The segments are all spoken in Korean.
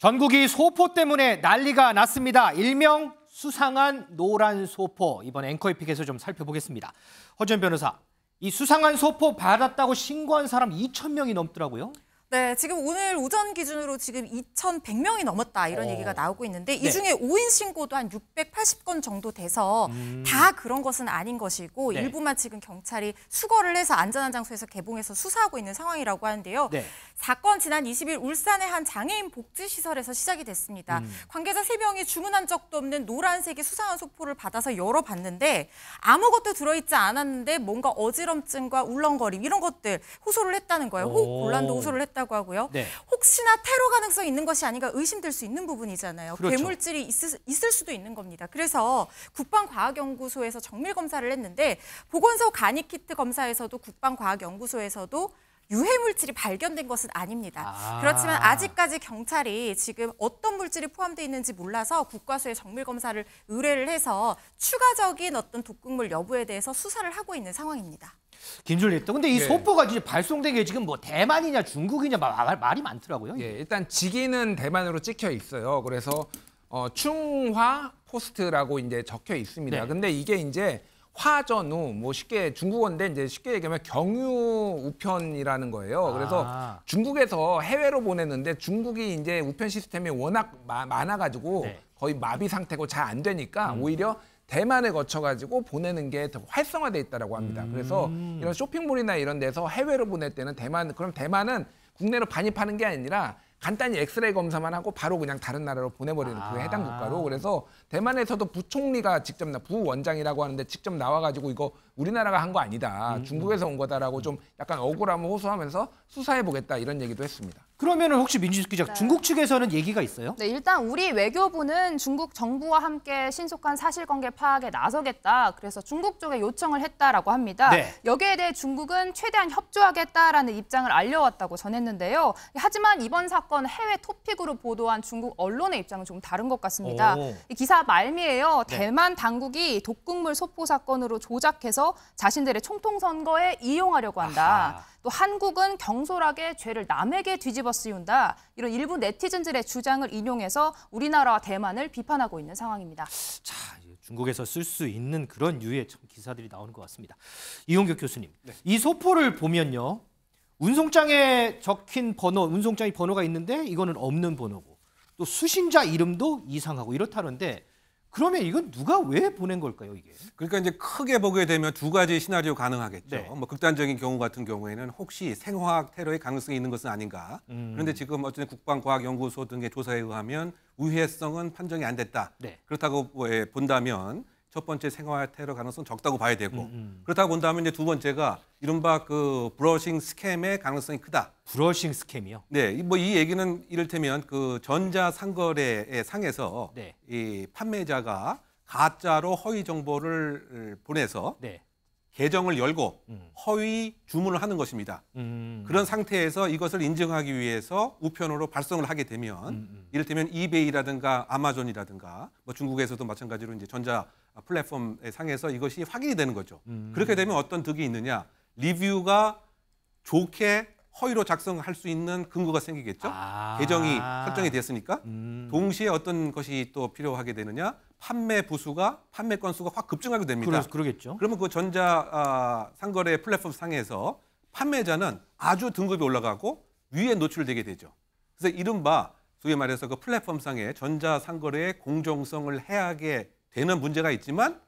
전국이 소포 때문에 난리가 났습니다. 일명 수상한 노란 소포. 이번 앵커이픽에서 좀 살펴보겠습니다. 허전 변호사, 이 수상한 소포 받았다고 신고한 사람 2천 명이 넘더라고요. 네, 지금 오늘 오전 기준으로 지금 2,100명이 넘었다 이런 어. 얘기가 나오고 있는데 이 네. 중에 네. 5인 신고도 한 680건 정도 돼서 음. 다 그런 것은 아닌 것이고 네. 일부만 지금 경찰이 수거를 해서 안전한 장소에서 개봉해서 수사하고 있는 상황이라고 하는데요. 네. 사건 지난 20일 울산의 한 장애인 복지시설에서 시작이 됐습니다. 음. 관계자 3명이 주문한 적도 없는 노란색의 수상한 소포를 받아서 열어봤는데 아무것도 들어있지 않았는데 뭔가 어지럼증과 울렁거림 이런 것들 호소를 했다는 거예요. 호흡 곤란도 호소를 했다고 하고요. 네. 혹시나 테러 가능성이 있는 것이 아닌가 의심될 수 있는 부분이잖아요. 그렇죠. 괴물질이 있을, 있을 수도 있는 겁니다. 그래서 국방과학연구소에서 정밀 검사를 했는데 보건소 간이키트 검사에서도 국방과학연구소에서도 유해 물질이 발견된 것은 아닙니다. 아. 그렇지만 아직까지 경찰이 지금 어떤 물질이 포함되어 있는지 몰라서 국과수의 정밀 검사를 의뢰를 해서 추가적인 어떤 독극물 여부에 대해서 수사를 하고 있는 상황입니다. 김준리또 근데 이 예. 소포가 이제 발송된 게 지금 뭐 대만이냐 중국이냐 말, 이 많더라고요. 예, 일단 직위는 대만으로 찍혀 있어요. 그래서 어, 충화 포스트라고 이제 적혀 있습니다. 네. 근데 이게 이제 화전우 뭐 쉽게 중국어인데 이제 쉽게 얘기하면 경유 우편이라는 거예요. 그래서 아. 중국에서 해외로 보냈는데 중국이 이제 우편 시스템이 워낙 마, 많아가지고 네. 거의 마비 상태고 잘 안 되니까 음. 오히려 대만에 거쳐가지고 보내는 게 더 활성화돼 있다라고 합니다. 음. 그래서 이런 쇼핑몰이나 이런 데서 해외로 보낼 때는 대만 그럼 대만은 국내로 반입하는 게 아니라 간단히 엑스레이 검사만 하고 바로 그냥 다른 나라로 보내버리는 그 아. 그 해당 국가로 그래서 대만에서도 부총리가 직접 나 부원장이라고 하는데 직접 나와가지고 이거 우리나라가 한 거 아니다 음. 중국에서 온 거다라고 좀 약간 억울함을 호소하면서 수사해 보겠다 이런 얘기도 했습니다. 그러면 혹시 민주숙 기자, 네. 중국 측에서는 얘기가 있어요? 네, 일단 우리 외교부는 중국 정부와 함께 신속한 사실관계 파악에 나서겠다. 그래서 중국 쪽에 요청을 했다라고 합니다. 네. 여기에 대해 중국은 최대한 협조하겠다라는 입장을 알려왔다고 전했는데요. 하지만 이번 사건 해외 토픽으로 보도한 중국 언론의 입장은 조금 다른 것 같습니다. 오. 기사 말미에요. 네. 대만 당국이 독극물 소포 사건으로 조작해서 자신들의 총통선거에 이용하려고 한다. 아하. 또 한국은 경솔하게 죄를 남에게 뒤집어 뒤집어 쓰운다 이런 일부 네티즌들의 주장을 인용해서 우리나라와 대만을 비판하고 있는 상황입니다. 자, 중국에서 쓸 수 있는 그런 유의 기사들이 나오는 것 같습니다. 이용규 교수님, 네. 이 소포를 보면요. 운송장에 적힌 번호, 운송장에 번호가 있는데 이거는 없는 번호고 또 수신자 이름도 이상하고 이렇다는데 그러면 이건 누가 왜 보낸 걸까요, 이게? 그러니까 이제 크게 보게 되면 두 가지 시나리오 가능하겠죠. 네. 뭐 극단적인 경우 같은 경우에는 혹시 생화학 테러의 가능성이 있는 것은 아닌가. 음. 그런데 지금 어쨌든 국방과학연구소 등의 조사에 의하면 우회성은 판정이 안 됐다. 네. 그렇다고 예, 본다면 첫 번째 생활 테러 가능성 적다고 봐야 되고 음, 음. 그렇다고 본다면 이제 두 번째가 이른바 그 브러싱 스캠의 가능성이 크다. 브러싱 스캠이요? 네, 뭐이 뭐 얘기는 이를테면 그 전자 상거래의 상에서 네. 이 판매자가 가짜로 허위 정보를 보내서 네. 계정을 열고 음. 허위 주문을 하는 것입니다. 음. 그런 상태에서 이것을 인증하기 위해서 우편으로 발송을 하게 되면 음. 음. 이를테면 이베이라든가 아마존이라든가 뭐 중국에서도 마찬가지로 이제 전자 플랫폼 상에서 이것이 확인이 되는 거죠. 음. 그렇게 되면 어떤 득이 있느냐? 리뷰가 좋게 허위로 작성할 수 있는 근거가 생기겠죠. 아. 계정이 설정이 됐으니까 음. 동시에 어떤 것이 또 필요하게 되느냐? 판매 부수가 판매 건수가 확 급증하게 됩니다. 그러, 겠죠 그러면 그 전자 아, 상거래 플랫폼 상에서 판매자는 아주 등급이 올라가고 위에 노출되게 되죠. 그래서 이른바 소위 말해서 그 플랫폼 상의 전자 상거래의 공정성을 해하게 되는 문제가 있지만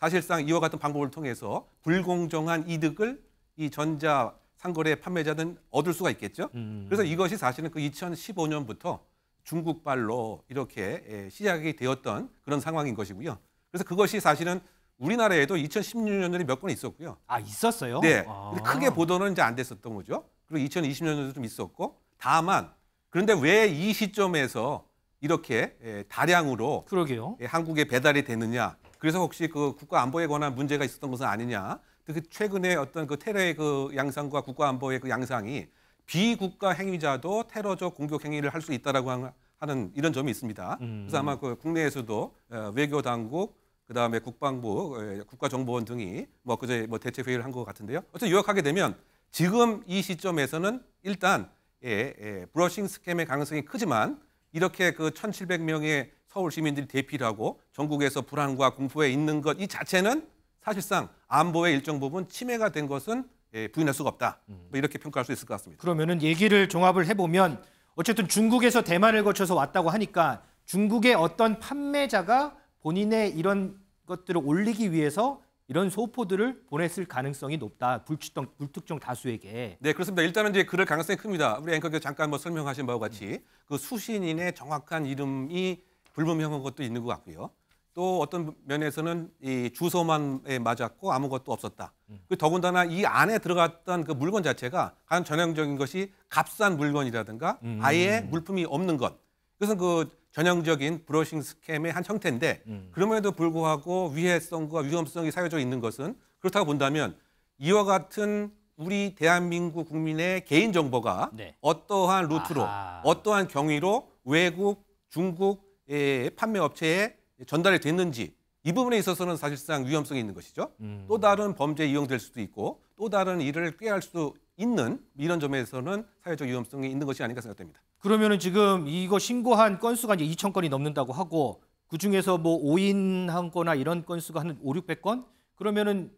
사실상 이와 같은 방법을 통해서 불공정한 이득을 이 전자 상거래 판매자는 얻을 수가 있겠죠. 음. 그래서 이것이 사실은 그 2015년부터 중국발로 이렇게 예, 시작이 되었던 그런 상황인 것이고요. 그래서 그것이 사실은 우리나라에도 2016년도에 몇 건 있었고요. 아 있었어요? 네. 아. 크게 보도는 이제 안 됐었던 거죠. 그리고 2020년도도 좀 있었고 다만 그런데 왜 이 시점에서 이렇게 예, 다량으로 그러게요. 예, 한국에 배달이 되느냐? 그래서 혹시 그 국가 안보에 관한 문제가 있었던 것은 아니냐? 그 최근에 어떤 그 테러의 그 양상과 국가 안보의 그 양상이 비국가 행위자도 테러적 공격 행위를 할 수 있다라고 하는 이런 점이 있습니다. 음. 그래서 아마 그 국내에서도 어, 외교 당국 그다음에 국방부 어, 예, 국가정보원 등이 뭐 그제 뭐 대체 회의를 한 것 같은데요. 어쨌든 요약하게 되면 지금 이 시점에서는 일단 예, 예, 브러싱 스캠의 가능성이 크지만 이렇게 그 1,700명의 서울 시민들이 대피 하고 전국에서 불안과 공포에 있는 것 이 자체는 사실상 안보의 일정 부분 침해가 된 것은 예, 부인할 수가 없다. 음. 뭐 이렇게 평가할 수 있을 것 같습니다. 그러면은 얘기를 종합을 해보면 어쨌든 중국에서 대만을 거쳐서 왔다고 하니까 중국의 어떤 판매자가 본인의 이런 것들을 올리기 위해서 이런 소포들을 보냈을 가능성이 높다. 불특정, 불특정 다수에게. 네, 그렇습니다. 일단은 이제 그럴 가능성이 큽니다. 우리 앵커께서 잠깐 뭐 설명하신 바와 같이 음. 그 수신인의 정확한 이름이 불분명한 것도 있는 것 같고요. 또 어떤 면에서는 이 주소만 맞았고 아무것도 없었다. 음. 그 더군다나 이 안에 들어갔던 그 물건 자체가 가장 전형적인 것이 값싼 물건이라든가 음. 아예 물품이 없는 것. 그래서 그 전형적인 브러싱 스캠의 한 형태인데 음. 그럼에도 불구하고 위해성과 위험성이 사회적으로 있는 것은 그렇다고 본다면 이와 같은 우리 대한민국 국민의 개인 정보가 네. 어떠한 루트로 아하. 어떠한 경위로 외국 중국의 예, 판매 업체에 전달이 됐는지 이 부분에 있어서는 사실상 위험성이 있는 것이죠. 음. 또 다른 범죄에 이용될 수도 있고 또 다른 일을 꾀할 수도 있는 이런 점에서는 사회적 위험성이 있는 것이 아닌가 생각됩니다. 그러면은 지금 이거 신고한 건수가 이제 2천 건이 넘는다고 하고 그 중에서 뭐 5인 한 거나 이런 건수가 한 5, 600건 그러면은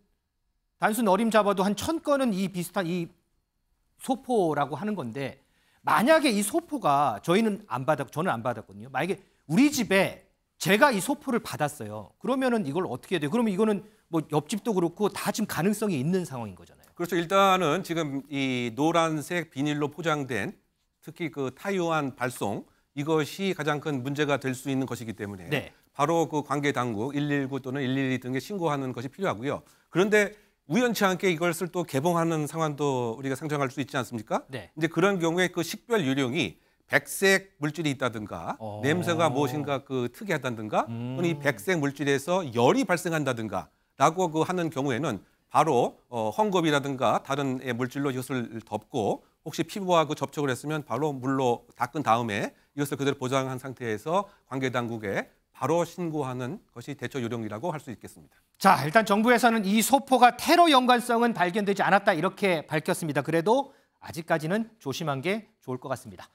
단순 어림 잡아도 한 1000건은 이 비슷한 이 소포라고 하는 건데 만약에 이 소포가 저희는 안 받았 고 저는 안 받았거든요. 만약에 우리 집에 제가 이 소포를 받았어요. 그러면은 이걸 어떻게 해야 돼요? 그러면 이거는 뭐 옆집도 그렇고 다 지금 가능성이 있는 상황인 거잖아요. 그렇죠. 일단은 지금 이 노란색 비닐로 포장된 특히 그 타이완 발송 이것이 가장 큰 문제가 될 수 있는 것이기 때문에 네. 바로 그 관계 당국 119 또는 112 등에 신고하는 것이 필요하고요. 그런데 우연치 않게 이것을 또 개봉하는 상황도 우리가 상정할 수 있지 않습니까? 네. 이제 그런 경우에 그 식별 유령이 백색 물질이 있다든가 어. 냄새가 무엇인가 그 특이하다든가 음. 또는 이 음. 백색 물질에서 열이 발생한다든가 라고 그 하는 경우에는 바로 어, 헝겊이라든가 다른 물질로 이것을 덮고 혹시 피부와 그 접촉을 했으면 바로 물로 닦은 다음에 이것을 그대로 보장한 상태에서 관계 당국에 바로 신고하는 것이 대처 요령이라고 할 수 있겠습니다. 자, 일단 정부에서는 이 소포가 테러 연관성은 발견되지 않았다 이렇게 밝혔습니다. 그래도 아직까지는 조심한 게 좋을 것 같습니다.